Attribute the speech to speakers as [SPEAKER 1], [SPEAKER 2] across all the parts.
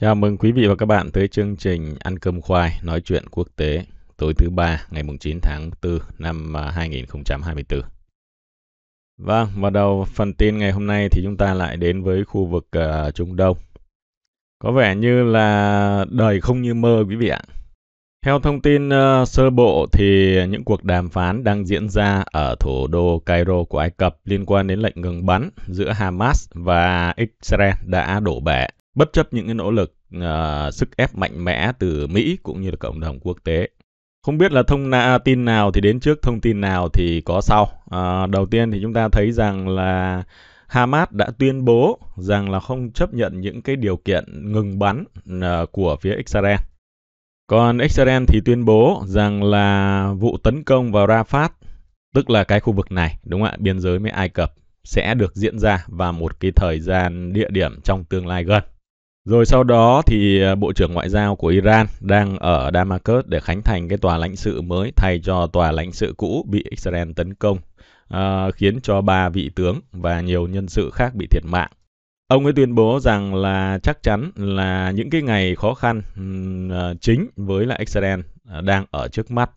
[SPEAKER 1] Chào mừng quý vị và các bạn tới chương trình Ăn cơm khoai nói chuyện quốc tế tối thứ ba ngày 9 tháng 4 năm 2024. À, vâng, mở đầu phần tin ngày hôm nay thì chúng ta lại đến với khu vực uh, Trung Đông. Có vẻ như là đời không như mơ quý vị ạ. Theo thông tin uh, sơ bộ thì những cuộc đàm phán đang diễn ra ở thủ đô Cairo của Ai Cập liên quan đến lệnh ngừng bắn giữa Hamas và Israel đã đổ bể bất chấp những cái nỗ lực uh, sức ép mạnh mẽ từ Mỹ cũng như là cộng đồng quốc tế. Không biết là thông na, tin nào thì đến trước thông tin nào thì có sau. À, đầu tiên thì chúng ta thấy rằng là Hamas đã tuyên bố rằng là không chấp nhận những cái điều kiện ngừng bắn uh, của phía Israel. Còn Israel thì tuyên bố rằng là vụ tấn công vào Rafah, tức là cái khu vực này, đúng không ạ, biên giới với Ai Cập sẽ được diễn ra vào một cái thời gian địa điểm trong tương lai gần. Rồi sau đó thì à, Bộ trưởng Ngoại giao của Iran đang ở Damascus để khánh thành cái tòa lãnh sự mới thay cho tòa lãnh sự cũ bị Israel tấn công, à, khiến cho ba vị tướng và nhiều nhân sự khác bị thiệt mạng. Ông ấy tuyên bố rằng là chắc chắn là những cái ngày khó khăn à, chính với lại Israel à, đang ở trước mắt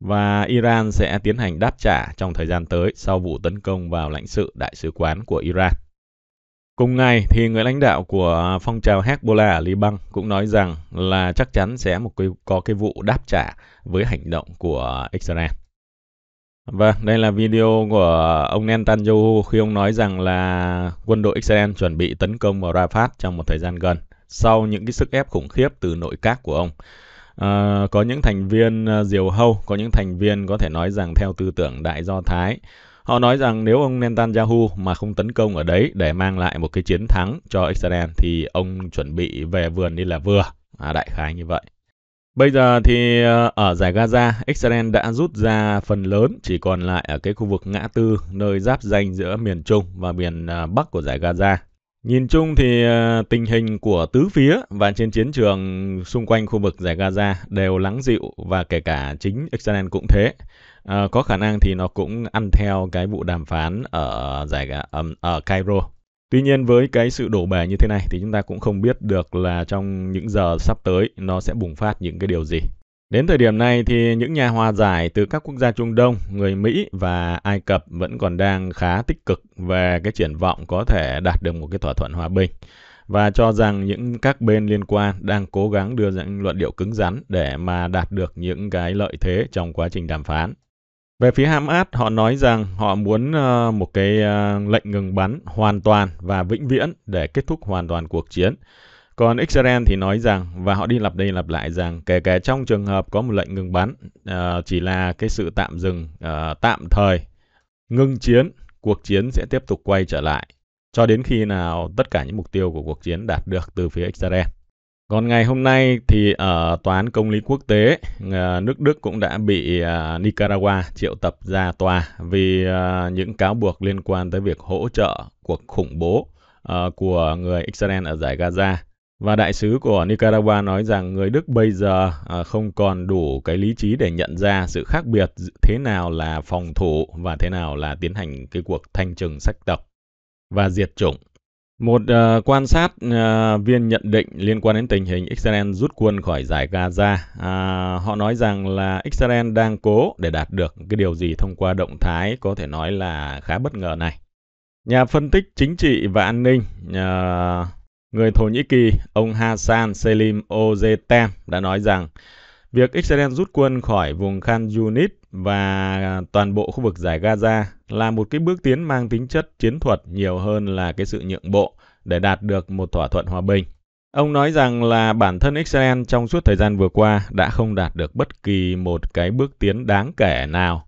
[SPEAKER 1] và Iran sẽ tiến hành đáp trả trong thời gian tới sau vụ tấn công vào lãnh sự đại sứ quán của Iran. Cùng ngày thì người lãnh đạo của phong trào Hezbollah ở Liban cũng nói rằng là chắc chắn sẽ một cái, có cái vụ đáp trả với hành động của Israel. Và vâng, đây là video của ông Netanyahu khi ông nói rằng là quân đội Israel chuẩn bị tấn công vào Rafah trong một thời gian gần sau những cái sức ép khủng khiếp từ nội các của ông. À, có những thành viên ờ, diều hâu, có những thành viên có thể nói rằng theo tư tưởng đại do Thái Họ nói rằng nếu ông Netanyahu mà không tấn công ở đấy để mang lại một cái chiến thắng cho Israel thì ông chuẩn bị về vườn đi là vừa. À, đại khái như vậy. Bây giờ thì ờ, ở giải Gaza, Israel đã rút ra phần lớn, chỉ còn lại ở cái khu vực ngã tư nơi giáp danh giữa miền Trung và miền ờ, Bắc của giải Gaza. Nhìn chung thì ờ, tình hình của tứ phía và trên chiến trường xung quanh khu vực giải Gaza đều lắng dịu và kể cả chính Israel cũng thế à, có khả năng thì nó cũng ăn theo cái vụ đàm phán ở giải um, ở Cairo. Tuy nhiên với cái sự đổ bể như thế này thì chúng ta cũng không biết được là trong những giờ sắp tới nó sẽ bùng phát những cái điều gì. Đến thời điểm này thì những nhà hòa giải từ các quốc gia Trung Đông, người Mỹ và Ai Cập vẫn còn đang khá tích cực về cái triển vọng có thể đạt được một cái thỏa thuận hòa bình và cho rằng những các bên liên quan đang cố gắng đưa ra những luận điệu cứng rắn để mà đạt được những cái lợi thế trong quá trình đàm phán. Về phía Hamas, họ nói rằng họ muốn ờ, một cái ờ, lệnh ngừng bắn hoàn toàn và vĩnh viễn để kết thúc hoàn toàn cuộc chiến. Còn Israel thì nói rằng và họ đi lặp đi lặp lại rằng kể cả trong trường hợp có một lệnh ngừng bắn ờ, chỉ là cái sự tạm dừng tạm thời ngừng chiến, cuộc chiến sẽ tiếp tục quay trở lại cho đến khi nào tất cả những mục tiêu của cuộc chiến đạt được từ phía Israel. Còn ngày hôm nay thì ở ờ, tòa án công lý quốc tế, ờ, nước Đức cũng đã bị ờ, Nicaragua triệu tập ra tòa vì những cáo buộc liên quan tới việc hỗ trợ cuộc khủng bố của người Israel ở giải Gaza. Và đại sứ của Nicaragua nói rằng người Đức bây giờ không còn đủ cái lý trí để nhận ra sự khác biệt thế nào là phòng thủ và thế nào là tiến hành cái cuộc thanh trừng sắc tộc và diệt chủng. Một uh, quan sát uh, viên nhận định liên quan đến tình hình Israel rút quân khỏi giải Gaza. Uh, họ nói rằng là Israel đang cố để đạt được cái điều gì thông qua động thái có thể nói là khá bất ngờ này. Nhà phân tích chính trị và an ninh uh, người Thổ Nhĩ Kỳ ông Hasan Selim Ozetem đã nói rằng Việc Israel rút quân khỏi vùng Khan Yunis và toàn bộ khu vực giải Gaza là một cái bước tiến mang tính chất chiến thuật nhiều hơn là cái sự nhượng bộ để đạt được một thỏa thuận hòa bình. Ông nói rằng là bản thân Israel trong suốt thời gian vừa qua đã không đạt được bất kỳ một cái bước tiến đáng kể nào.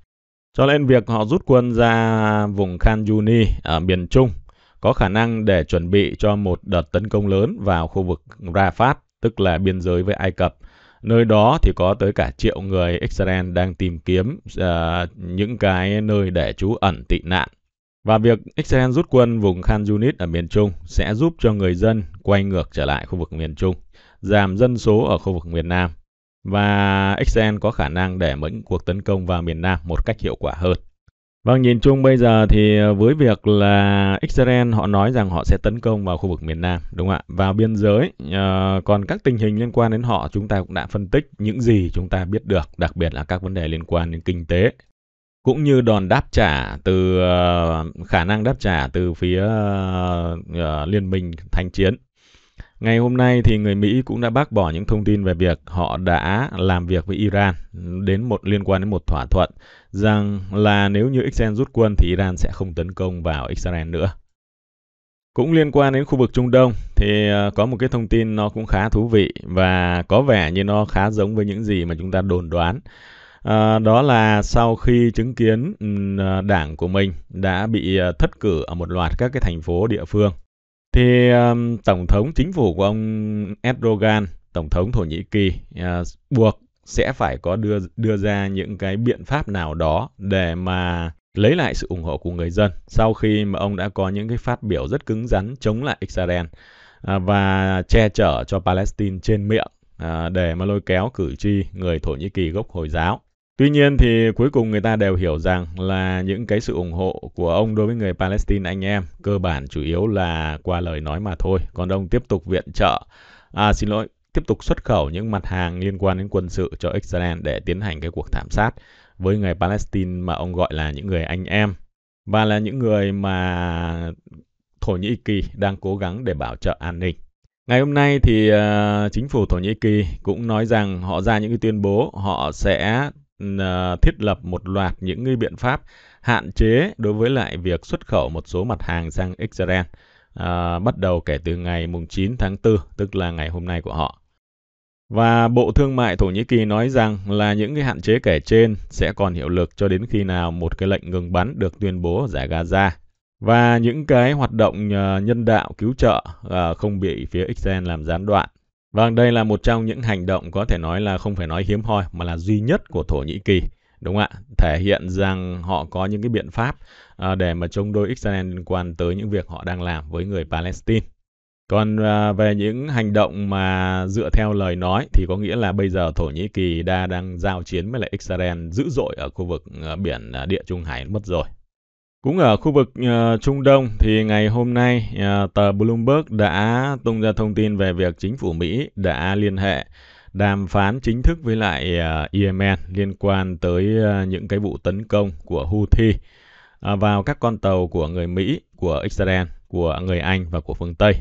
[SPEAKER 1] Cho nên việc họ rút quân ra vùng Khan Yuni ở miền Trung có khả năng để chuẩn bị cho một đợt tấn công lớn vào khu vực Rafah, tức là biên giới với Ai Cập Nơi đó thì có tới cả triệu người Israel đang tìm kiếm uh, những cái nơi để trú ẩn tị nạn. Và việc Israel rút quân vùng Khan Yunis ở miền Trung sẽ giúp cho người dân quay ngược trở lại khu vực miền Trung, giảm dân số ở khu vực miền Nam. Và Israel có khả năng để mở những cuộc tấn công vào miền Nam một cách hiệu quả hơn. Vâng, nhìn chung bây giờ thì ờ, với việc là Israel họ nói rằng họ sẽ tấn công vào khu vực miền Nam, đúng không ạ? Vào biên giới, uh, còn các tình hình liên quan đến họ chúng ta cũng đã phân tích những gì chúng ta biết được, đặc biệt là các vấn đề liên quan đến kinh tế. Cũng như đòn đáp trả từ uh, khả năng đáp trả từ phía uh, uh, liên minh thanh chiến. Ngày hôm nay thì người Mỹ cũng đã bác bỏ những thông tin về việc họ đã làm việc với Iran đến một liên quan đến một thỏa thuận rằng là nếu như Israel rút quân thì Iran sẽ không tấn công vào Israel nữa. Cũng liên quan đến khu vực Trung Đông thì ờ, có một cái thông tin nó cũng khá thú vị và có vẻ như nó khá giống với những gì mà chúng ta đồn đoán. À, đó là sau khi chứng kiến ờ, đảng của mình đã bị thất cử ở một loạt các cái thành phố địa phương thì um, tổng thống chính phủ của ông Erdogan, tổng thống Thổ Nhĩ Kỳ uh, buộc sẽ phải có đưa đưa ra những cái biện pháp nào đó để mà lấy lại sự ủng hộ của người dân sau khi mà ông đã có những cái phát biểu rất cứng rắn chống lại Israel à, và che chở cho Palestine trên miệng à, để mà lôi kéo cử tri người Thổ Nhĩ Kỳ gốc Hồi giáo. Tuy nhiên thì cuối cùng người ta đều hiểu rằng là những cái sự ủng hộ của ông đối với người Palestine anh em cơ bản chủ yếu là qua lời nói mà thôi. Còn ông tiếp tục viện trợ, à xin lỗi, tiếp tục xuất khẩu những mặt hàng liên quan đến quân sự cho Israel để tiến hành cái cuộc thảm sát với người Palestine mà ông gọi là những người anh em và là những người mà Thổ Nhĩ Kỳ đang cố gắng để bảo trợ an ninh. Ngày hôm nay thì uh, chính phủ Thổ Nhĩ Kỳ cũng nói rằng họ ra những cái tuyên bố họ sẽ uh, thiết lập một loạt những cái biện pháp hạn chế đối với lại việc xuất khẩu một số mặt hàng sang Israel à, bắt đầu kể từ ngày mùng 9 tháng 4, tức là ngày hôm nay của họ. Và Bộ Thương mại Thổ Nhĩ Kỳ nói rằng là những cái hạn chế kể trên sẽ còn hiệu lực cho đến khi nào một cái lệnh ngừng bắn được tuyên bố ở giải Gaza và những cái hoạt động à, nhân đạo cứu trợ à, không bị phía Israel làm gián đoạn Vâng, đây là một trong những hành động có thể nói là không phải nói hiếm hoi mà là duy nhất của Thổ Nhĩ Kỳ. Đúng ạ, thể hiện rằng họ có những cái biện pháp ờ, để mà chống đối Israel liên quan tới những việc họ đang làm với người Palestine. Còn ờ, về những hành động mà dựa theo lời nói thì có nghĩa là bây giờ Thổ Nhĩ Kỳ đã đang giao chiến với lại Israel dữ dội ở khu vực ờ, biển Địa Trung Hải mất rồi. Cũng ở khu vực uh, Trung Đông thì ngày hôm nay uh, tờ Bloomberg đã tung ra thông tin về việc chính phủ Mỹ đã liên hệ đàm phán chính thức với lại uh, Yemen liên quan tới uh, những cái vụ tấn công của Houthi uh, vào các con tàu của người Mỹ, của Israel, của người Anh và của phương Tây.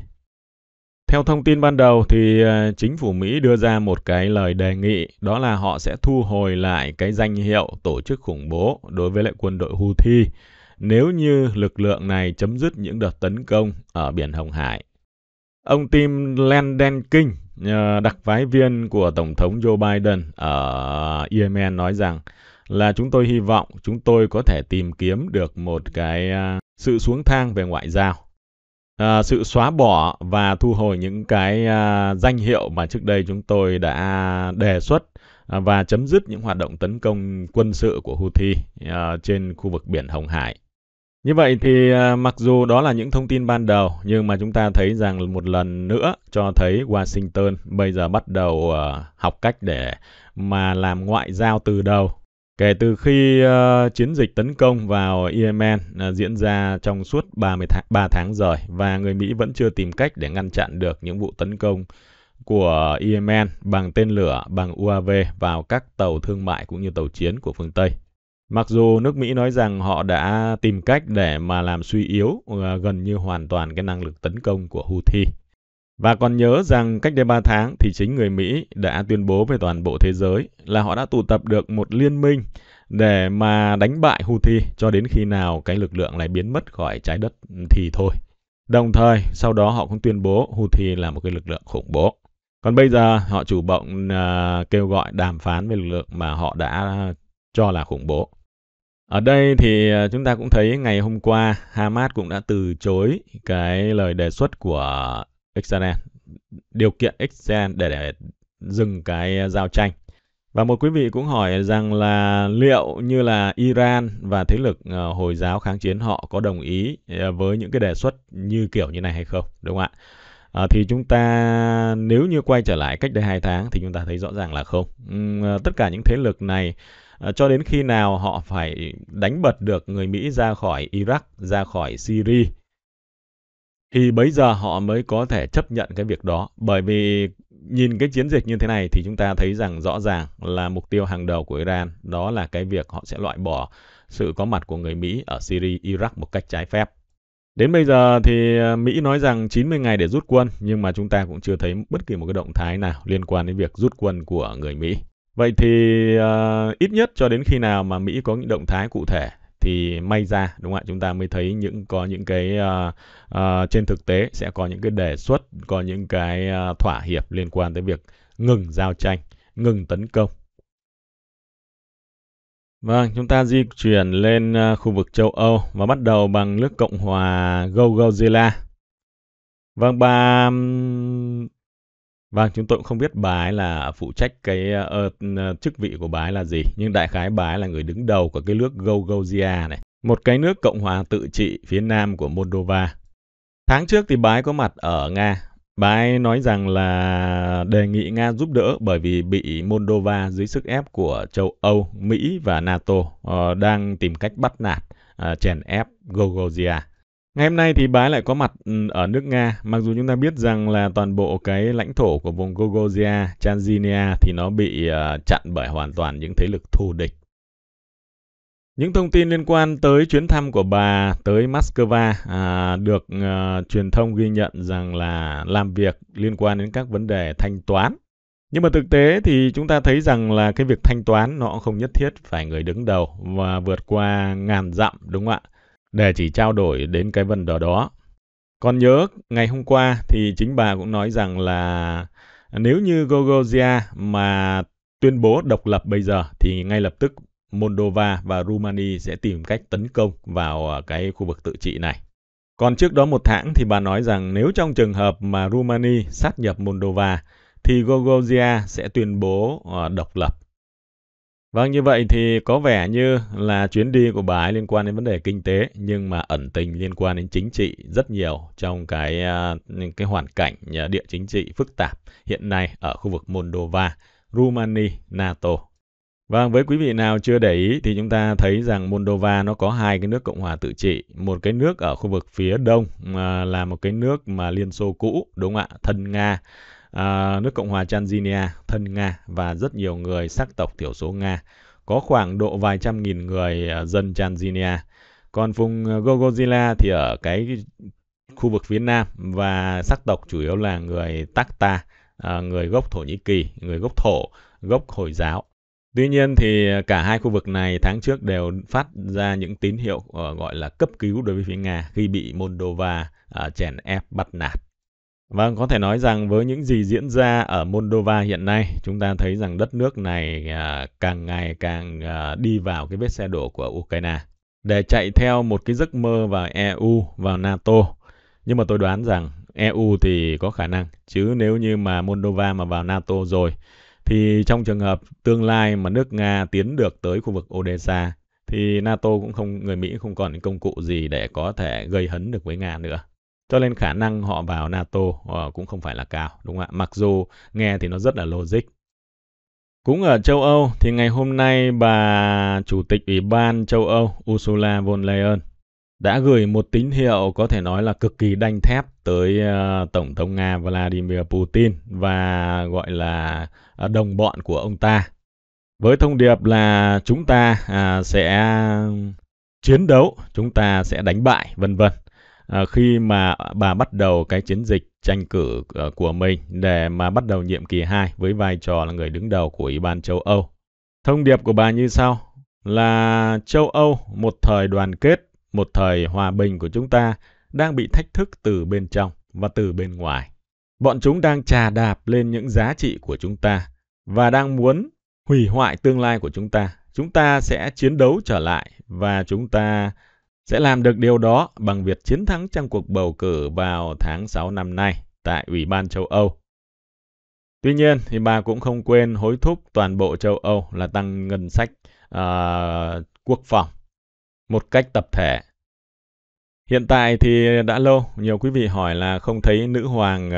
[SPEAKER 1] Theo thông tin ban đầu thì uh, chính phủ Mỹ đưa ra một cái lời đề nghị đó là họ sẽ thu hồi lại cái danh hiệu tổ chức khủng bố đối với lại quân đội Houthi nếu như lực lượng này chấm dứt những đợt tấn công ở biển Hồng Hải. Ông Tim Landenking, ờ, đặc phái viên của Tổng thống Joe Biden ở Yemen nói rằng là chúng tôi hy vọng chúng tôi có thể tìm kiếm được một cái ờ, sự xuống thang về ngoại giao. À, sự xóa bỏ và thu hồi những cái à, danh hiệu mà trước đây chúng tôi đã đề xuất và chấm dứt những hoạt động tấn công quân sự của Houthi uh, trên khu vực biển Hồng Hải. Như vậy thì à, mặc dù đó là những thông tin ban đầu nhưng mà chúng ta thấy rằng một lần nữa cho thấy Washington bây giờ bắt đầu à, học cách để mà làm ngoại giao từ đầu. Kể từ khi à, chiến dịch tấn công vào Yemen diễn ra trong suốt 30 tháng 3 tháng rồi và người Mỹ vẫn chưa tìm cách để ngăn chặn được những vụ tấn công của Yemen bằng tên lửa, bằng UAV vào các tàu thương mại cũng như tàu chiến của phương Tây. Mặc dù nước Mỹ nói rằng họ đã tìm cách để mà làm suy yếu ờ, gần như hoàn toàn cái năng lực tấn công của Houthi. Và còn nhớ rằng cách đây 3 tháng thì chính người Mỹ đã tuyên bố với toàn bộ thế giới là họ đã tụ tập được một liên minh để mà đánh bại Houthi cho đến khi nào cái lực lượng này biến mất khỏi trái đất thì thôi. Đồng thời, sau đó họ cũng tuyên bố Houthi là một cái lực lượng khủng bố. Còn bây giờ họ chủ động uh, kêu gọi đàm phán với lực lượng mà họ đã cho là khủng bố. Ở đây thì à, chúng ta cũng thấy ngày hôm qua Hamas cũng đã từ chối cái lời đề xuất của Israel, điều kiện Israel để, để dừng cái giao tranh. Và một quý vị cũng hỏi rằng là liệu như là Iran và thế lực à, Hồi giáo kháng chiến họ có đồng ý à, với những cái đề xuất như kiểu như này hay không, đúng không ạ? À, thì chúng ta nếu như quay trở lại cách đây 2 tháng thì chúng ta thấy rõ ràng là không. Uhm, tất cả những thế lực này Ờ, cho đến khi nào họ phải đánh bật được người Mỹ ra khỏi Iraq, ra khỏi Syria thì bấy giờ họ mới có thể chấp nhận cái việc đó bởi vì nhìn cái chiến dịch như thế này thì chúng ta thấy rằng rõ ràng là mục tiêu hàng đầu của Iran đó là cái việc họ sẽ loại bỏ sự có mặt của người Mỹ ở Syria, Iraq một cách trái phép. Đến bây giờ thì ờ, Mỹ nói rằng 90 ngày để rút quân nhưng mà chúng ta cũng chưa thấy bất kỳ một cái động thái nào liên quan đến việc rút quân của người Mỹ. Vậy thì uh, ít nhất cho đến khi nào mà Mỹ có những động thái cụ thể thì may ra đúng không ạ chúng ta mới thấy những có những cái uh, uh, trên thực tế sẽ có những cái đề xuất có những cái uh, thỏa hiệp liên quan tới việc ngừng giao tranh ngừng tấn công Vâng, chúng ta di chuyển lên khu vực châu Âu và bắt đầu bằng nước Cộng hòa Gogozilla. Vâng, bà Vâng, chúng tôi cũng không biết bà ấy là phụ trách cái uh, chức vị của bà ấy là gì, nhưng đại khái bà ấy là người đứng đầu của cái nước Gogozia này, một cái nước Cộng hòa tự trị phía nam của Moldova. Tháng trước thì bà ấy có mặt ở Nga, bà ấy nói rằng là đề nghị Nga giúp đỡ bởi vì bị Moldova dưới sức ép của châu Âu, Mỹ và NATO uh, đang tìm cách bắt nạt, uh, chèn ép Gogozia. Ngày hôm nay thì bà lại có mặt ừ, ở nước Nga, mặc dù chúng ta biết rằng là toàn bộ cái lãnh thổ của vùng Gogozia, Transnistria thì nó bị ờ, chặn bởi hoàn toàn những thế lực thù địch. Những thông tin liên quan tới chuyến thăm của bà tới Moscow à, được à, truyền thông ghi nhận rằng là làm việc liên quan đến các vấn đề thanh toán. Nhưng mà thực tế thì chúng ta thấy rằng là cái việc thanh toán nó không nhất thiết phải người đứng đầu và vượt qua ngàn dặm đúng không ạ? để chỉ trao đổi đến cái vấn đề đó. Còn nhớ ngày hôm qua thì chính bà cũng nói rằng là nếu như Gogozia mà tuyên bố độc lập bây giờ thì ngay lập tức Moldova và Rumani sẽ tìm cách tấn công vào à, cái khu vực tự trị này. Còn trước đó một tháng thì bà nói rằng nếu trong trường hợp mà Rumani sát nhập Moldova thì Gogozia sẽ tuyên bố à, độc lập Vâng, như vậy thì có vẻ như là chuyến đi của bà ấy liên quan đến vấn đề kinh tế nhưng mà ẩn tình liên quan đến chính trị rất nhiều trong cái à, cái hoàn cảnh à, địa chính trị phức tạp hiện nay ở khu vực Moldova, Romania, NATO. Vâng, với quý vị nào chưa để ý thì chúng ta thấy rằng Moldova nó có hai cái nước Cộng hòa tự trị. Một cái nước ở khu vực phía đông à, là một cái nước mà Liên Xô cũ, đúng không ạ? Thân Nga à, nước Cộng hòa Tanzania, thân Nga và rất nhiều người sắc tộc thiểu số Nga. Có khoảng độ vài trăm nghìn người à, dân Tanzania. Còn vùng à, Gogozilla thì ở cái khu vực phía Nam và sắc tộc chủ yếu là người Takta, à, người gốc Thổ Nhĩ Kỳ, người gốc Thổ, gốc Hồi giáo. Tuy nhiên thì cả hai khu vực này tháng trước đều phát ra những tín hiệu ờ, gọi là cấp cứu đối với phía Nga khi bị Moldova à, chèn ép bắt nạt. Vâng, có thể nói rằng với những gì diễn ra ở Moldova hiện nay, chúng ta thấy rằng đất nước này à, càng ngày càng à, đi vào cái vết xe đổ của Ukraine để chạy theo một cái giấc mơ vào EU, vào NATO. Nhưng mà tôi đoán rằng EU thì có khả năng, chứ nếu như mà Moldova mà vào NATO rồi, thì trong trường hợp tương lai mà nước Nga tiến được tới khu vực Odessa, thì NATO cũng không, người Mỹ không còn công cụ gì để có thể gây hấn được với Nga nữa. Cho nên khả năng họ vào NATO ờ, cũng không phải là cao, đúng không ạ? Mặc dù nghe thì nó rất là logic. Cũng ở châu Âu thì ngày hôm nay bà Chủ tịch Ủy ban châu Âu Ursula von der Leyen đã gửi một tín hiệu có thể nói là cực kỳ đanh thép tới ờ, Tổng thống Nga Vladimir Putin và gọi là ờ, đồng bọn của ông ta. Với thông điệp là chúng ta à, sẽ chiến đấu, chúng ta sẽ đánh bại, vân vân. Ờ, khi mà bà bắt đầu cái chiến dịch tranh cử ờ, của mình để mà bắt đầu nhiệm kỳ 2 với vai trò là người đứng đầu của Ủy ban châu Âu. Thông điệp của bà như sau là châu Âu một thời đoàn kết, một thời hòa bình của chúng ta đang bị thách thức từ bên trong và từ bên ngoài. Bọn chúng đang trà đạp lên những giá trị của chúng ta và đang muốn hủy hoại tương lai của chúng ta. Chúng ta sẽ chiến đấu trở lại và chúng ta sẽ làm được điều đó bằng việc chiến thắng trong cuộc bầu cử vào tháng 6 năm nay tại Ủy ban châu Âu. Tuy nhiên, thì bà cũng không quên hối thúc toàn bộ châu Âu là tăng ngân sách uh, quốc phòng một cách tập thể. Hiện tại thì đã lâu, nhiều quý vị hỏi là không thấy nữ hoàng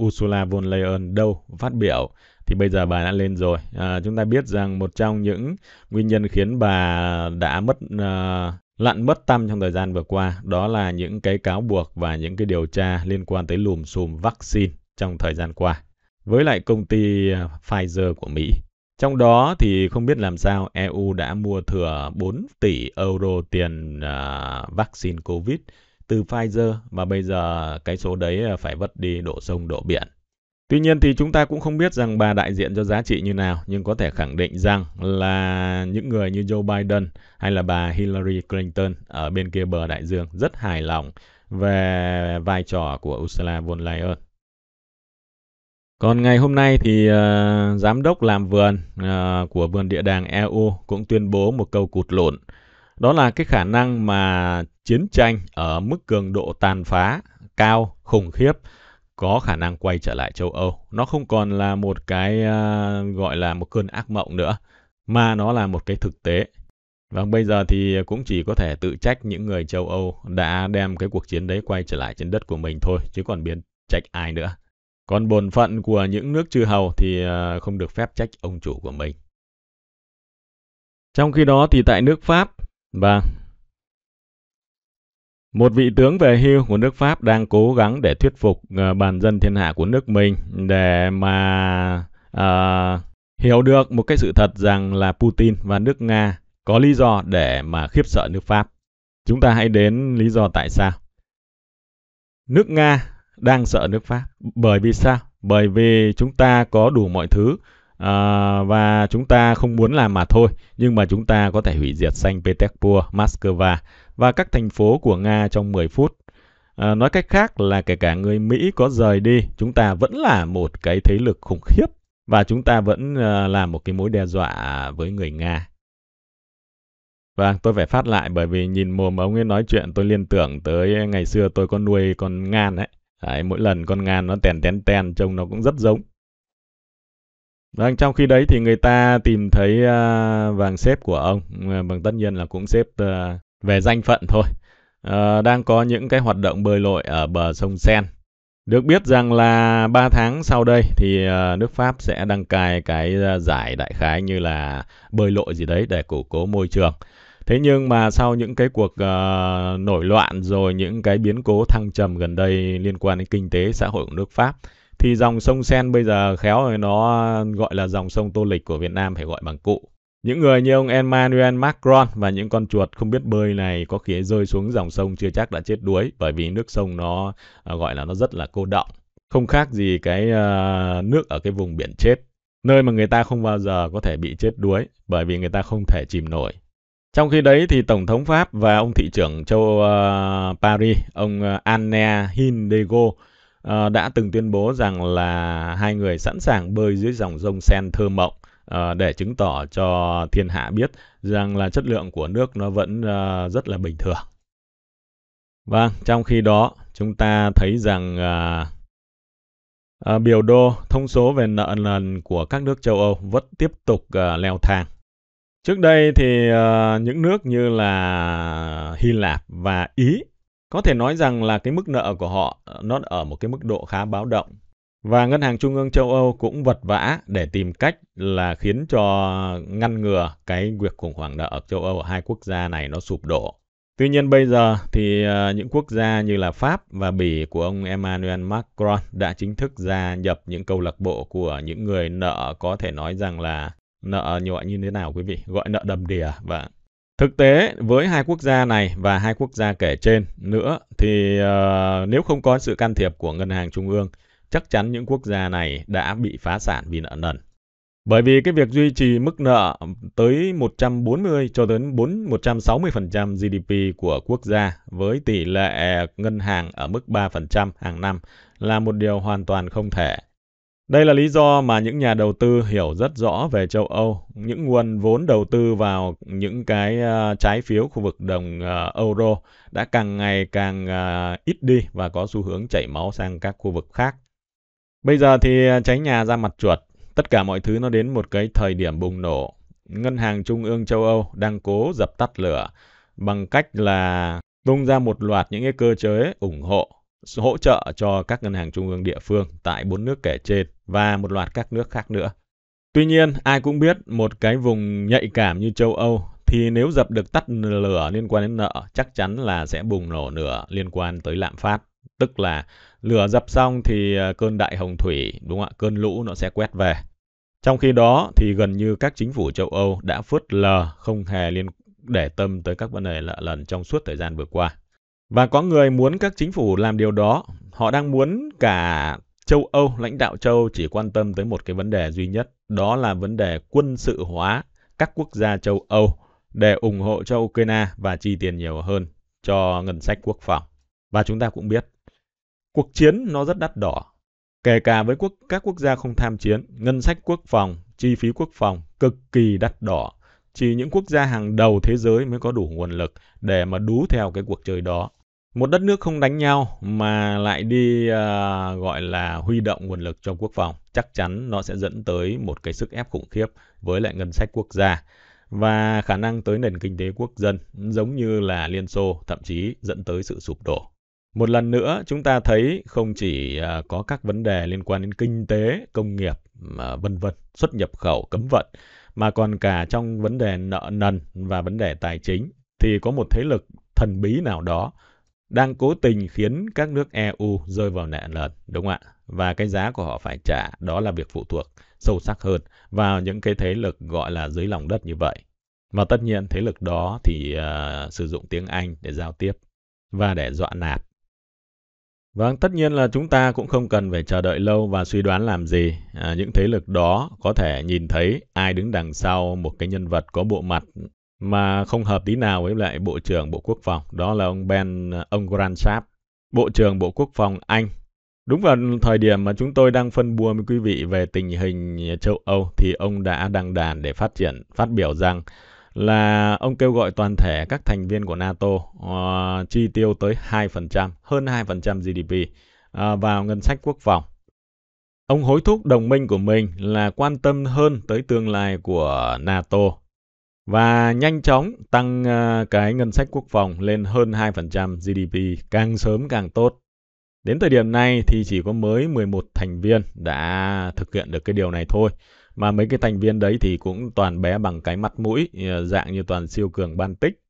[SPEAKER 1] uh, Ursula von Leyen đâu phát biểu thì bây giờ bà đã lên rồi. À, chúng ta biết rằng một trong những nguyên nhân khiến bà đã mất uh, lặn mất tâm trong thời gian vừa qua đó là những cái cáo buộc và những cái điều tra liên quan tới lùm xùm vaccine trong thời gian qua với lại công ty à, Pfizer của Mỹ. Trong đó thì không biết làm sao EU đã mua thừa 4 tỷ euro tiền uh, vaccine COVID từ Pfizer và bây giờ cái số đấy à, phải vất đi đổ sông đổ biển. Tuy nhiên thì chúng ta cũng không biết rằng bà đại diện cho giá trị như nào, nhưng có thể khẳng định rằng là những người như Joe Biden hay là bà Hillary Clinton ở bên kia bờ đại dương rất hài lòng về vai trò của Ursula von der Leyen. Còn ngày hôm nay thì uh, giám đốc làm vườn uh, của vườn địa đàng EU cũng tuyên bố một câu cụt lộn. Đó là cái khả năng mà chiến tranh ở mức cường độ tàn phá cao khủng khiếp có khả năng quay trở lại châu Âu. Nó không còn là một cái uh, gọi là một cơn ác mộng nữa, mà nó là một cái thực tế. Và vâng, bây giờ thì cũng chỉ có thể tự trách những người châu Âu đã đem cái cuộc chiến đấy quay trở lại trên đất của mình thôi, chứ còn biến trách ai nữa. Còn bổn phận của những nước chư hầu thì uh, không được phép trách ông chủ của mình. Trong khi đó thì tại nước Pháp, vâng, một vị tướng về hưu của nước Pháp đang cố gắng để thuyết phục uh, bàn dân thiên hạ của nước mình để mà uh, hiểu được một cái sự thật rằng là Putin và nước Nga có lý do để mà khiếp sợ nước Pháp. Chúng ta hãy đến lý do tại sao. Nước Nga đang sợ nước Pháp bởi vì sao? Bởi vì chúng ta có đủ mọi thứ à, và chúng ta không muốn làm mà thôi nhưng mà chúng ta có thể hủy diệt Saint Petersburg, Moscow và các thành phố của Nga trong 10 phút. À, nói cách khác là kể cả người Mỹ có rời đi, chúng ta vẫn là một cái thế lực khủng khiếp và chúng ta vẫn à, là một cái mối đe dọa với người Nga. Và vâng, tôi phải phát lại bởi vì nhìn mồm ông ấy nói chuyện tôi liên tưởng tới ngày xưa tôi có nuôi con ngan ấy. Đấy, mỗi lần con ngan nó tèn tèn tèn trông nó cũng rất giống. Vâng, trong khi đấy thì người ta tìm thấy uh, vàng xếp của ông bằng tất nhiên là cũng xếp uh, về danh phận thôi. Uh, đang có những cái hoạt động bơi lội ở bờ sông Sen. Được biết rằng là 3 tháng sau đây thì uh, nước Pháp sẽ đăng cài cái giải đại khái như là bơi lội gì đấy để củng cố môi trường. Thế nhưng mà sau những cái cuộc uh, nổi loạn rồi những cái biến cố thăng trầm gần đây liên quan đến kinh tế xã hội của nước Pháp thì dòng sông Sen bây giờ khéo rồi nó gọi là dòng sông tô lịch của Việt Nam phải gọi bằng cụ. Những người như ông Emmanuel Macron và những con chuột không biết bơi này có khi rơi xuống dòng sông chưa chắc đã chết đuối bởi vì nước sông nó à, gọi là nó rất là cô động Không khác gì cái uh, nước ở cái vùng biển chết, nơi mà người ta không bao giờ có thể bị chết đuối bởi vì người ta không thể chìm nổi. Trong khi đấy thì Tổng thống Pháp và ông thị trưởng châu uh, Paris, ông Anne Hidalgo à, đã từng tuyên bố rằng là hai người sẵn sàng bơi dưới dòng sông Sen thơ mộng à, để chứng tỏ cho thiên hạ biết rằng là chất lượng của nước nó vẫn à, rất là bình thường. Vâng, trong khi đó chúng ta thấy rằng à, à, biểu đô thông số về nợ nần của các nước châu Âu vẫn tiếp tục à, leo thang. Trước đây thì uh, những nước như là Hy Lạp và Ý có thể nói rằng là cái mức nợ của họ ờ, nó ở một cái mức độ khá báo động. Và Ngân hàng Trung ương châu Âu cũng vật vã để tìm cách là khiến cho ngăn ngừa cái việc khủng hoảng nợ ở châu Âu ở hai quốc gia này nó sụp đổ. Tuy nhiên bây giờ thì ờ, những quốc gia như là Pháp và Bỉ của ông Emmanuel Macron đã chính thức gia nhập những câu lạc bộ của những người nợ có thể nói rằng là nợ nhọ như thế nào quý vị, gọi nợ đầm đìa và vâng. Thực tế với hai quốc gia này và hai quốc gia kể trên nữa thì uh, nếu không có sự can thiệp của ngân hàng trung ương, chắc chắn những quốc gia này đã bị phá sản vì nợ nần. Bởi vì cái việc duy trì mức nợ tới 140 cho đến 4 160% GDP của quốc gia với tỷ lệ ngân hàng ở mức 3% hàng năm là một điều hoàn toàn không thể. Đây là lý do mà những nhà đầu tư hiểu rất rõ về châu Âu, những nguồn vốn đầu tư vào những cái à, trái phiếu khu vực đồng à, euro đã càng ngày càng à, ít đi và có xu hướng chảy máu sang các khu vực khác. Bây giờ thì cháy nhà ra mặt chuột, tất cả mọi thứ nó đến một cái thời điểm bùng nổ. Ngân hàng Trung ương châu Âu đang cố dập tắt lửa bằng cách là tung ra một loạt những cái cơ chế ủng hộ hỗ trợ cho các ngân hàng trung ương địa phương tại bốn nước kể trên và một loạt các nước khác nữa. Tuy nhiên, ai cũng biết một cái vùng nhạy cảm như châu Âu thì nếu dập được tắt lửa liên quan đến nợ chắc chắn là sẽ bùng nổ lửa liên quan tới lạm phát. Tức là lửa dập xong thì ờ, cơn đại hồng thủy, đúng không ạ, cơn lũ nó sẽ quét về. Trong khi đó thì gần như các chính phủ châu Âu đã phớt lờ không hề liên để tâm tới các vấn đề nợ lần trong suốt thời gian vừa qua. Và có người muốn các chính phủ làm điều đó. Họ đang muốn cả châu Âu, lãnh đạo châu chỉ quan tâm tới một cái vấn đề duy nhất. Đó là vấn đề quân sự hóa các quốc gia châu Âu để ủng hộ cho Ukraine và chi tiền nhiều hơn cho ngân sách quốc phòng. Và chúng ta cũng biết, cuộc chiến nó rất đắt đỏ. Kể cả với quốc, các quốc gia không tham chiến, ngân sách quốc phòng, chi phí quốc phòng cực kỳ đắt đỏ. Chỉ những quốc gia hàng đầu thế giới mới có đủ nguồn lực để mà đú theo cái cuộc chơi đó một đất nước không đánh nhau mà lại đi uh, gọi là huy động nguồn lực cho quốc phòng chắc chắn nó sẽ dẫn tới một cái sức ép khủng khiếp với lại ngân sách quốc gia và khả năng tới nền kinh tế quốc dân giống như là Liên Xô thậm chí dẫn tới sự sụp đổ. Một lần nữa chúng ta thấy không chỉ à, có các vấn đề liên quan đến kinh tế, công nghiệp à, vân vân, xuất nhập khẩu cấm vận mà còn cả trong vấn đề nợ nần và vấn đề tài chính thì có một thế lực thần bí nào đó đang cố tình khiến các nước EU rơi vào nạn lợn, đúng không ạ? Và cái giá của họ phải trả đó là việc phụ thuộc sâu sắc hơn vào những cái thế lực gọi là dưới lòng đất như vậy. Và tất nhiên thế lực đó thì uh, sử dụng tiếng Anh để giao tiếp và để dọa nạt. Và vâng, tất nhiên là chúng ta cũng không cần phải chờ đợi lâu và suy đoán làm gì. À, những thế lực đó có thể nhìn thấy ai đứng đằng sau một cái nhân vật có bộ mặt mà không hợp tí nào với lại Bộ trưởng Bộ Quốc phòng, đó là ông Ben ông Grant Sharp, Bộ trưởng Bộ Quốc phòng Anh. Đúng vào thời điểm mà chúng tôi đang phân bua với quý vị về tình hình châu Âu thì ông đã đăng đàn để phát triển phát biểu rằng là ông kêu gọi toàn thể các thành viên của NATO uh, chi tiêu tới 2%, hơn 2% GDP uh, vào ngân sách quốc phòng. Ông hối thúc đồng minh của mình là quan tâm hơn tới tương lai của NATO và nhanh chóng tăng ờ, cái ngân sách quốc phòng lên hơn 2% GDP, càng sớm càng tốt. Đến thời điểm này thì chỉ có mới 11 thành viên đã thực hiện được cái điều này thôi. Mà mấy cái thành viên đấy thì cũng toàn bé bằng cái mặt mũi, ờ, dạng như toàn siêu cường ban Baltic.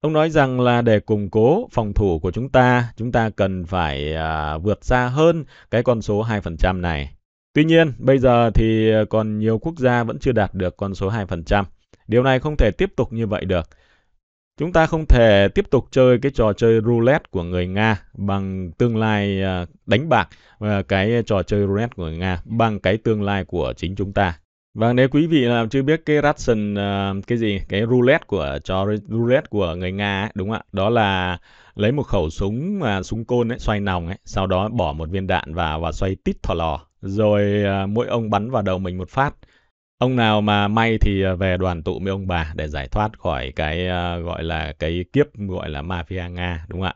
[SPEAKER 1] Ông nói rằng là để củng cố phòng thủ của chúng ta, chúng ta cần phải à, vượt xa hơn cái con số 2% này. Tuy nhiên, bây giờ thì ờ, còn nhiều quốc gia vẫn chưa đạt được con số 2%. Điều này không thể tiếp tục như vậy được. Chúng ta không thể tiếp tục chơi cái trò chơi roulette của người Nga bằng tương lai à, đánh bạc và cái trò chơi roulette của người Nga bằng cái tương lai của chính chúng ta. Và vâng, nếu quý vị nào chưa biết cái Russian à, cái gì, cái roulette của trò roulette của người Nga ấy, đúng không ạ? Đó là lấy một khẩu súng uh, súng côn ấy, xoay nòng ấy, sau đó bỏ một viên đạn vào và xoay tít thỏ lò, rồi mỗi ông bắn vào đầu mình một phát. Ông nào mà may thì ờ, về đoàn tụ với ông bà để giải thoát khỏi cái ờ, gọi là cái kiếp gọi là mafia Nga đúng không ạ?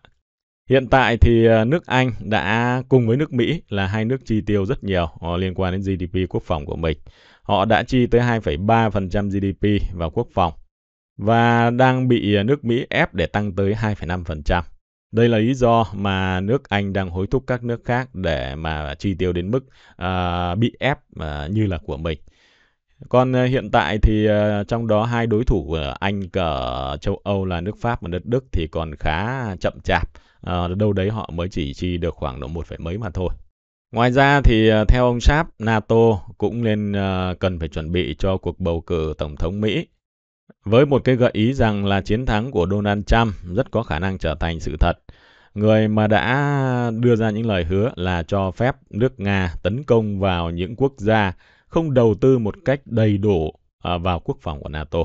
[SPEAKER 1] Hiện tại thì ờ, nước Anh đã cùng với nước Mỹ là hai nước chi tiêu rất nhiều liên quan đến GDP quốc phòng của mình. Họ đã chi tới 2,3% GDP vào quốc phòng và đang bị nước Mỹ ép để tăng tới 2,5%. Đây là lý do mà nước Anh đang hối thúc các nước khác để mà chi tiêu đến mức uh, bị ép uh, như là của mình. Còn ờ, hiện tại thì ờ, trong đó hai đối thủ của Anh ở châu Âu là nước Pháp và nước Đức thì còn khá chậm chạp. À, đâu đấy họ mới chỉ chi được khoảng độ một mấy mà thôi. Ngoài ra thì theo ông Sáp, NATO cũng nên cần phải chuẩn bị cho cuộc bầu cử tổng thống Mỹ với một cái gợi ý rằng là chiến thắng của Donald Trump rất có khả năng trở thành sự thật. Người mà đã đưa ra những lời hứa là cho phép nước Nga tấn công vào những quốc gia không đầu tư một cách đầy đủ à, vào quốc phòng của NATO.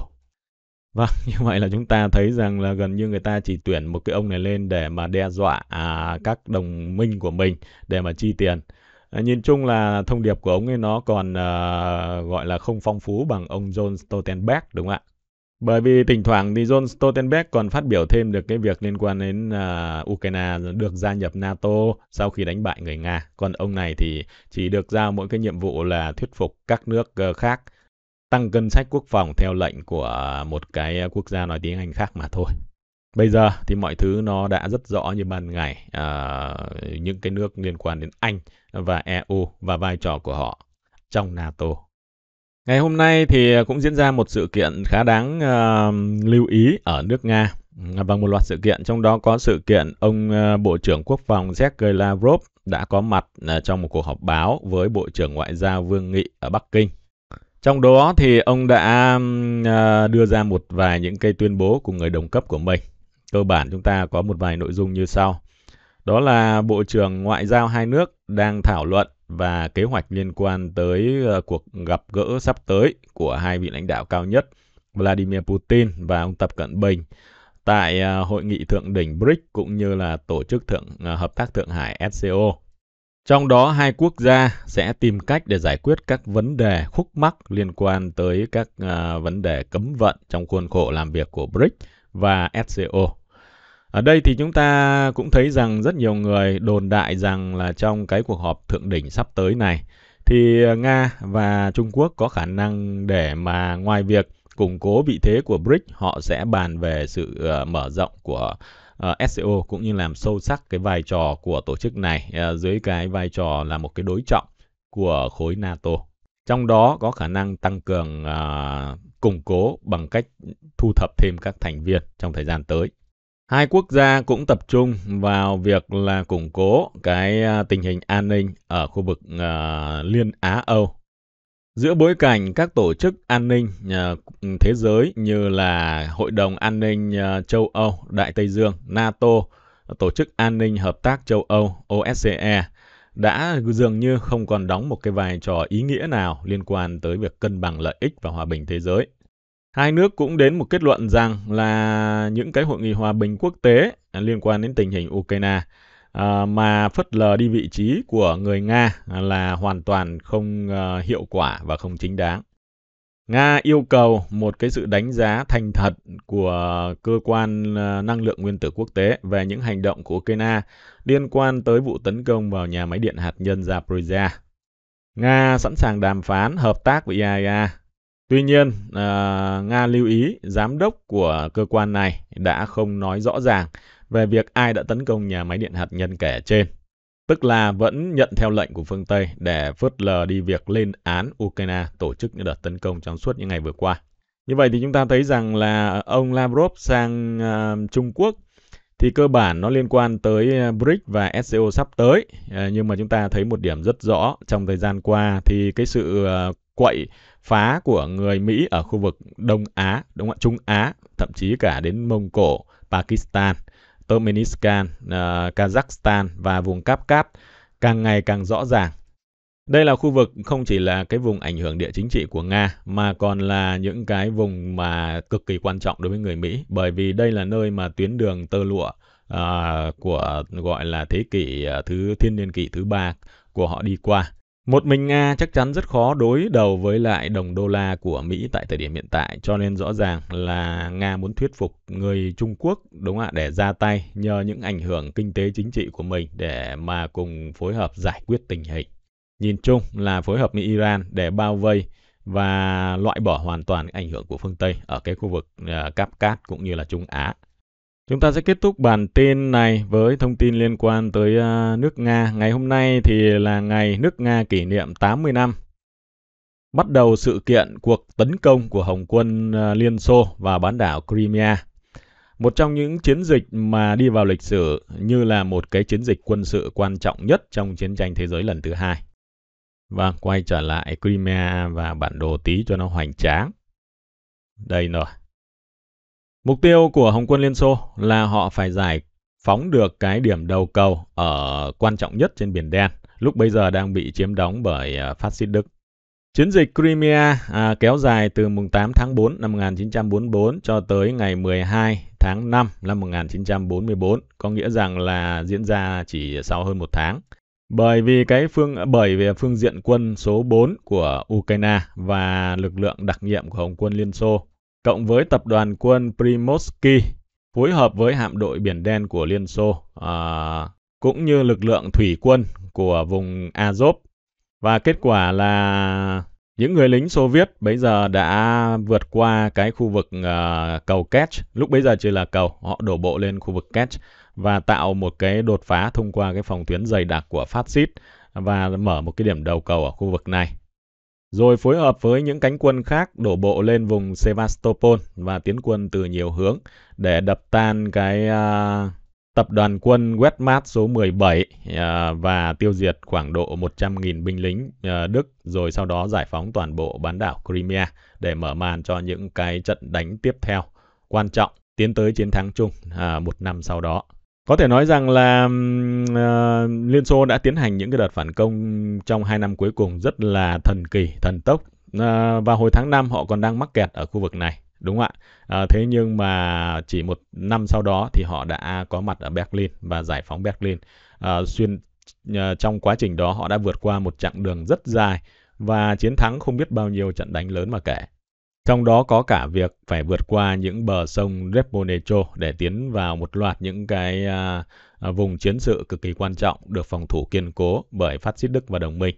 [SPEAKER 1] Vâng, như vậy là chúng ta thấy rằng là gần như người ta chỉ tuyển một cái ông này lên để mà đe dọa à, các đồng minh của mình để mà chi tiền. À, nhìn chung là thông điệp của ông ấy nó còn à, gọi là không phong phú bằng ông John Stoltenberg đúng không ạ? Bởi vì thỉnh thoảng thì John Stoltenberg còn phát biểu thêm được cái việc liên quan đến uh, Ukraine được gia nhập NATO sau khi đánh bại người Nga. Còn ông này thì chỉ được giao mỗi cái nhiệm vụ là thuyết phục các nước uh, khác tăng cân sách quốc phòng theo lệnh của một cái quốc gia nói tiếng Anh khác mà thôi. Bây giờ thì mọi thứ nó đã rất rõ như ban ngày uh, những cái nước liên quan đến Anh và EU và vai trò của họ trong NATO. Ngày hôm nay thì ờ, cũng diễn ra một sự kiện khá đáng uh, lưu ý ở nước Nga và vâng, một loạt sự kiện trong đó có sự kiện ông ờ, Bộ trưởng Quốc phòng Sergei Lavrov đã có mặt trong một cuộc họp báo với Bộ trưởng Ngoại giao Vương Nghị ở Bắc Kinh. Trong đó thì ông đã đưa ra một vài những cây tuyên bố của người đồng cấp của mình. Cơ bản chúng ta có một vài nội dung như sau. Đó là Bộ trưởng Ngoại giao hai nước đang thảo luận và kế hoạch liên quan tới ờ, cuộc gặp gỡ sắp tới của hai vị lãnh đạo cao nhất Vladimir Putin và ông Tập Cận Bình tại ờ, hội nghị thượng đỉnh BRICS cũng như là tổ chức thượng ờ, hợp tác Thượng Hải SCO. Trong đó hai quốc gia sẽ tìm cách để giải quyết các vấn đề khúc mắc liên quan tới các vấn đề cấm vận trong khuôn khổ làm việc của BRICS và SCO. Ở đây thì chúng ta cũng thấy rằng rất nhiều người đồn đại rằng là trong cái cuộc họp thượng đỉnh sắp tới này thì Nga và Trung Quốc có khả năng để mà ngoài việc củng cố vị thế của BRICS, họ sẽ bàn về sự ờ, mở rộng của uh, ờ, SCO cũng như làm sâu sắc cái vai trò của tổ chức này uh, dưới cái vai trò là một cái đối trọng của khối NATO. Trong đó có khả năng tăng cường uh, củng cố bằng cách thu thập thêm các thành viên trong thời gian tới. Hai quốc gia cũng tập trung vào việc là củng cố cái à, tình hình an ninh ở khu vực uh, Liên Á Âu. Giữa bối cảnh các tổ chức an ninh uh, thế giới như là Hội đồng An ninh uh, châu Âu, Đại Tây Dương, NATO, Tổ chức An ninh Hợp tác châu Âu, OSCE đã dường như không còn đóng một cái vai trò ý nghĩa nào liên quan tới việc cân bằng lợi ích và hòa bình thế giới. Hai nước cũng đến một kết luận rằng là những cái hội nghị hòa bình quốc tế liên quan đến tình hình Ukraine à, mà phất lờ đi vị trí của người Nga là hoàn toàn không à, hiệu quả và không chính đáng. Nga yêu cầu một cái sự đánh giá thành thật của cơ quan à, năng lượng nguyên tử quốc tế về những hành động của Ukraine liên quan tới vụ tấn công vào nhà máy điện hạt nhân Zaporizhia. Nga sẵn sàng đàm phán hợp tác với IAEA Tuy nhiên, à, Nga lưu ý giám đốc của cơ quan này đã không nói rõ ràng về việc ai đã tấn công nhà máy điện hạt nhân kể trên. Tức là vẫn nhận theo lệnh của phương Tây để phớt lờ đi việc lên án Ukraine tổ chức những đợt tấn công trong suốt những ngày vừa qua. Như vậy thì chúng ta thấy rằng là ông Lavrov sang uh, Trung Quốc thì cơ bản nó liên quan tới à, BRICS và SCO sắp tới. À, nhưng mà chúng ta thấy một điểm rất rõ trong thời gian qua thì cái sự quậy phá của người Mỹ ở khu vực Đông Á, đúng không ạ? Trung Á, thậm chí cả đến Mông Cổ, Pakistan, Turkmenistan, uh, Kazakhstan và vùng Cáp Cáp, càng ngày càng rõ ràng. Đây là khu vực không chỉ là cái vùng ảnh hưởng địa chính trị của Nga mà còn là những cái vùng mà cực kỳ quan trọng đối với người Mỹ bởi vì đây là nơi mà tuyến đường tơ lụa uh, của gọi là thế kỷ uh, thứ thiên niên kỷ thứ ba của họ đi qua một mình Nga chắc chắn rất khó đối đầu với lại đồng đô la của Mỹ tại thời điểm hiện tại, cho nên rõ ràng là Nga muốn thuyết phục người Trung Quốc đúng ạ để ra tay nhờ những ảnh hưởng kinh tế chính trị của mình để mà cùng phối hợp giải quyết tình hình. Nhìn chung là phối hợp Mỹ Iran để bao vây và loại bỏ hoàn toàn ảnh hưởng của phương Tây ở cái khu vực uh, Cáp Cát cũng như là Trung Á. Chúng ta sẽ kết thúc bản tin này với thông tin liên quan tới à, nước Nga. Ngày hôm nay thì là ngày nước Nga kỷ niệm 80 năm. Bắt đầu sự kiện cuộc tấn công của Hồng quân à, Liên Xô và bán đảo Crimea. Một trong những chiến dịch mà đi vào lịch sử như là một cái chiến dịch quân sự quan trọng nhất trong chiến tranh thế giới lần thứ hai. Và vâng, quay trở lại Crimea và bản đồ tí cho nó hoành tráng. Đây rồi. Mục tiêu của Hồng quân Liên Xô là họ phải giải phóng được cái điểm đầu cầu ở quan trọng nhất trên Biển Đen, lúc bây giờ đang bị chiếm đóng bởi à, phát xít Đức. Chiến dịch Crimea à, kéo dài từ mùng 8 tháng 4 năm 1944 cho tới ngày 12 tháng 5 năm 1944, có nghĩa rằng là diễn ra chỉ sau hơn một tháng. Bởi vì cái phương bởi vì phương diện quân số 4 của Ukraine và lực lượng đặc nhiệm của Hồng quân Liên Xô cộng với tập đoàn quân Primorsky phối hợp với hạm đội Biển Đen của Liên Xô à, cũng như lực lượng thủy quân của vùng Azov. Và kết quả là những người lính Xô Viết bây giờ đã vượt qua cái khu vực uh, cầu Kerch, lúc bây giờ chỉ là cầu, họ đổ bộ lên khu vực Kerch và tạo một cái đột phá thông qua cái phòng tuyến dày đặc của phát xít và mở một cái điểm đầu cầu ở khu vực này rồi phối hợp với những cánh quân khác đổ bộ lên vùng Sevastopol và tiến quân từ nhiều hướng để đập tan cái uh, tập đoàn quân Wehrmacht số 17 uh, à, và tiêu diệt khoảng độ 100.000 binh lính uh, Đức rồi sau đó giải phóng toàn bộ bán đảo Crimea để mở màn cho những cái trận đánh tiếp theo quan trọng tiến tới chiến thắng chung uh, một năm sau đó. Có thể nói rằng là uh, Liên Xô đã tiến hành những cái đợt phản công trong hai năm cuối cùng rất là thần kỳ, thần tốc. Uh, ờ, và hồi tháng 5 họ còn đang mắc kẹt ở khu vực này, đúng không ạ? Uh, thế nhưng mà chỉ một năm sau đó thì họ đã có mặt ở Berlin và giải phóng Berlin. Uh, xuyên uh, trong quá trình đó họ đã vượt qua một chặng đường rất dài và chiến thắng không biết bao nhiêu trận đánh lớn mà kể. Trong đó có cả việc phải vượt qua những bờ sông Reponecho để tiến vào một loạt những cái à, à, vùng chiến sự cực kỳ quan trọng được phòng thủ kiên cố bởi phát xít Đức và đồng minh.